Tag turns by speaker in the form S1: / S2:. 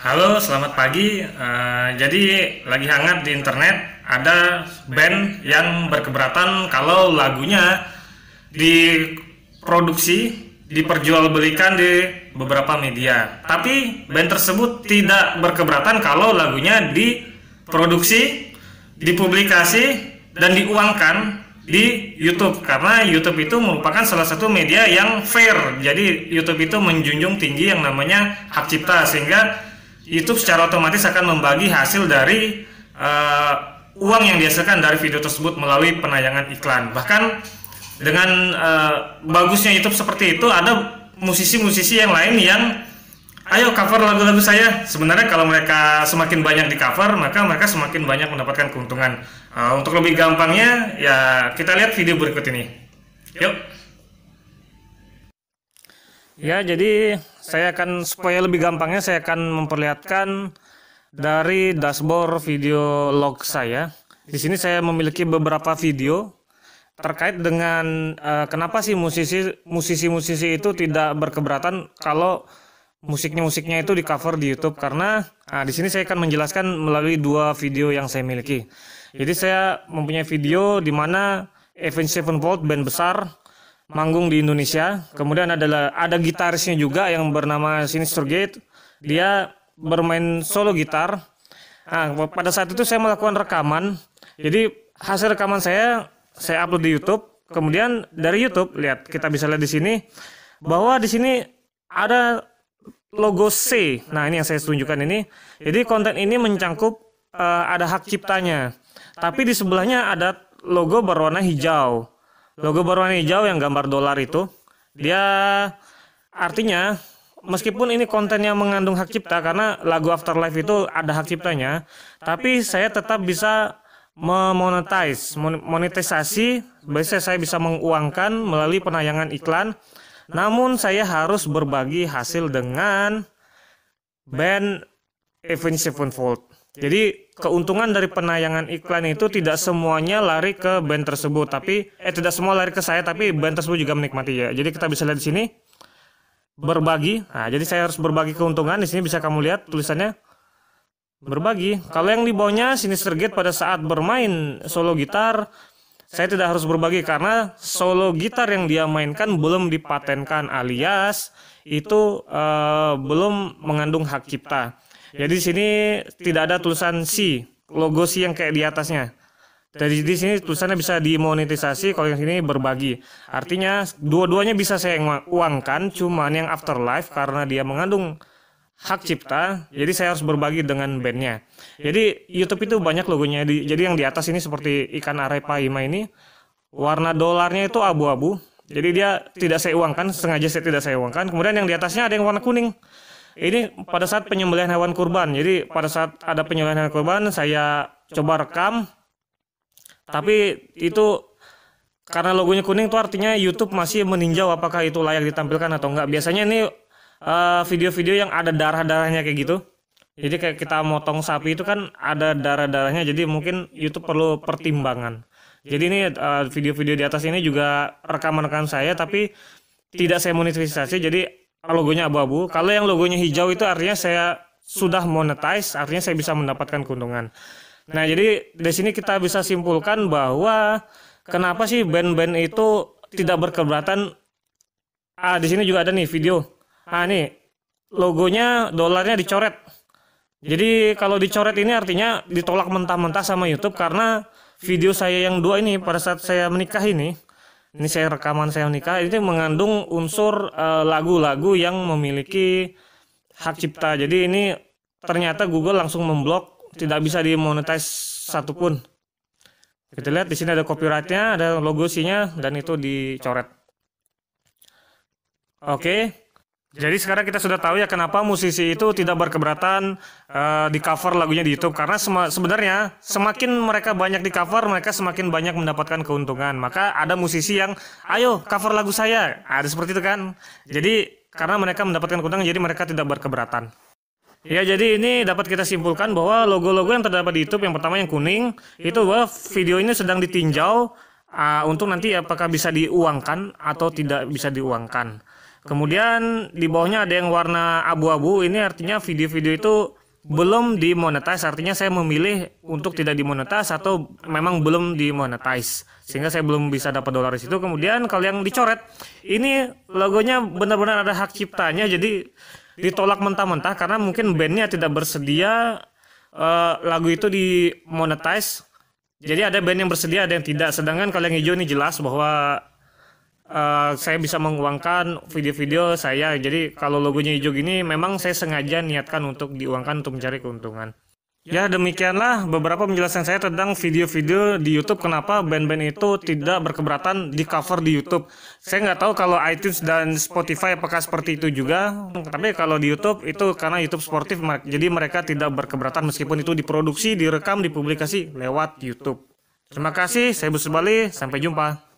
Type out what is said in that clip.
S1: Halo, selamat pagi. Uh, jadi lagi hangat di internet ada band yang berkeberatan kalau lagunya diproduksi, diperjualbelikan di beberapa media. Tapi band tersebut tidak berkeberatan kalau lagunya diproduksi, dipublikasi dan diuangkan di YouTube karena YouTube itu merupakan salah satu media yang fair. Jadi YouTube itu menjunjung tinggi yang namanya hak cipta sehingga YouTube secara otomatis akan membagi hasil dari uh, uang yang dihasilkan dari video tersebut melalui penayangan iklan. Bahkan dengan uh, bagusnya YouTube seperti itu ada musisi-musisi yang lain yang ayo cover lagu-lagu saya. Sebenarnya kalau mereka semakin banyak di cover, maka mereka semakin banyak mendapatkan keuntungan. Uh, untuk lebih gampangnya ya kita lihat video berikut ini. Yuk. Ya, jadi saya akan supaya lebih gampangnya saya akan memperlihatkan dari dashboard video log saya. Di sini saya memiliki beberapa video terkait dengan uh, kenapa sih musisi musisi-musisi itu tidak berkeberatan kalau musiknya-musiknya itu di cover di YouTube karena nah, di sini saya akan menjelaskan melalui dua video yang saya miliki. Jadi saya mempunyai video di mana Event Seven Sevenfold band besar manggung di Indonesia. Kemudian adalah ada gitarisnya juga yang bernama Sinister Gate. Dia bermain solo gitar. Nah, pada saat itu saya melakukan rekaman. Jadi hasil rekaman saya saya upload di YouTube. Kemudian dari YouTube lihat kita bisa lihat di sini bahwa di sini ada logo C. Nah, ini yang saya tunjukkan ini. Jadi konten ini mencangkup uh, ada hak ciptanya. Tapi di sebelahnya ada logo berwarna hijau. Logo berwarna hijau yang gambar dolar itu, dia artinya meskipun ini kontennya mengandung hak cipta karena lagu Afterlife itu ada hak ciptanya, tapi saya tetap bisa memonetize, monetisasi, biasanya saya bisa menguangkan melalui penayangan iklan. Namun saya harus berbagi hasil dengan band Avenged Sevenfold. Jadi keuntungan dari penayangan iklan itu tidak semuanya lari ke band tersebut, tapi eh tidak semua lari ke saya, tapi band tersebut juga menikmati ya. Jadi kita bisa lihat di sini berbagi. Nah, jadi saya harus berbagi keuntungan di sini bisa kamu lihat tulisannya berbagi. Kalau yang di bawahnya sini Gate pada saat bermain solo gitar, saya tidak harus berbagi karena solo gitar yang dia mainkan belum dipatenkan alias itu uh, belum mengandung hak cipta. Jadi di sini tidak ada tulisan C, logo C yang kayak di atasnya. Jadi di sini tulisannya bisa dimonetisasi, kalau yang sini berbagi. Artinya dua-duanya bisa saya uangkan, cuman yang Afterlife karena dia mengandung hak cipta, jadi saya harus berbagi dengan bandnya. Jadi YouTube itu banyak logonya. Jadi yang di atas ini seperti ikan arepa ima ini, warna dolarnya itu abu-abu. Jadi dia tidak saya uangkan, sengaja saya tidak saya uangkan. Kemudian yang di atasnya ada yang warna kuning. Ini pada saat penyembelihan hewan kurban. Jadi pada saat ada penyembelihan hewan kurban saya coba rekam. Tapi itu karena logonya kuning itu artinya YouTube masih meninjau apakah itu layak ditampilkan atau enggak. Biasanya ini eh, video-video uh, yang ada darah-darahnya kayak gitu. Jadi kayak kita motong sapi itu kan ada darah-darahnya jadi mungkin YouTube perlu pertimbangan. Jadi ini eh, video-video uh, di atas ini juga rekaman-rekaman saya tapi tidak saya monetisasi jadi logonya abu-abu. Kalau yang logonya hijau itu artinya saya sudah monetize, artinya saya bisa mendapatkan keuntungan. Nah, jadi di sini kita bisa simpulkan bahwa kenapa sih band-band itu tidak berkeberatan? Ah, di sini juga ada nih video. Ah, nih logonya dolarnya dicoret. Jadi kalau dicoret ini artinya ditolak mentah-mentah sama YouTube karena video saya yang dua ini pada saat saya menikah ini ini saya rekaman saya nikah ini mengandung unsur eh, lagu-lagu uh, yang memiliki hak cipta jadi ini ternyata Google langsung memblok tidak bisa dimonetize satupun kita lihat di sini ada copyrightnya ada logosinya dan itu dicoret oke okay. Jadi sekarang kita sudah tahu ya kenapa musisi itu tidak berkeberatan uh, di cover lagunya di YouTube karena sema sebenarnya semakin mereka banyak di cover mereka semakin banyak mendapatkan keuntungan. Maka ada musisi yang ayo cover lagu saya. Ada seperti itu kan. Jadi karena mereka mendapatkan keuntungan jadi mereka tidak berkeberatan. Ya jadi ini dapat kita simpulkan bahwa logo-logo yang terdapat di YouTube yang pertama yang kuning itu bahwa video ini sedang ditinjau uh, untuk nanti apakah bisa diuangkan atau tidak bisa diuangkan. Kemudian di bawahnya ada yang warna abu-abu, ini artinya video-video itu belum dimonetize, artinya saya memilih untuk tidak dimonetize atau memang belum dimonetize. Sehingga saya belum bisa dapat dolar di situ. Kemudian kalau yang dicoret, ini logonya benar-benar ada hak ciptanya, jadi ditolak mentah-mentah karena mungkin bandnya tidak bersedia uh, lagu itu dimonetize. Jadi ada band yang bersedia, ada yang tidak. Sedangkan kalau yang hijau ini jelas bahwa Eh, saya bisa menguangkan video-video saya. Jadi kalau logonya hijau gini memang saya sengaja niatkan untuk diuangkan untuk mencari keuntungan. Ya demikianlah beberapa penjelasan saya tentang video-video di YouTube kenapa band-band itu tidak berkeberatan di cover di YouTube. Saya nggak tahu kalau iTunes dan Spotify apakah seperti itu juga. Tapi kalau di YouTube itu karena YouTube sportif jadi mereka tidak berkeberatan meskipun itu diproduksi, direkam, dipublikasi lewat YouTube. Terima kasih, saya Bus Bali, sampai jumpa.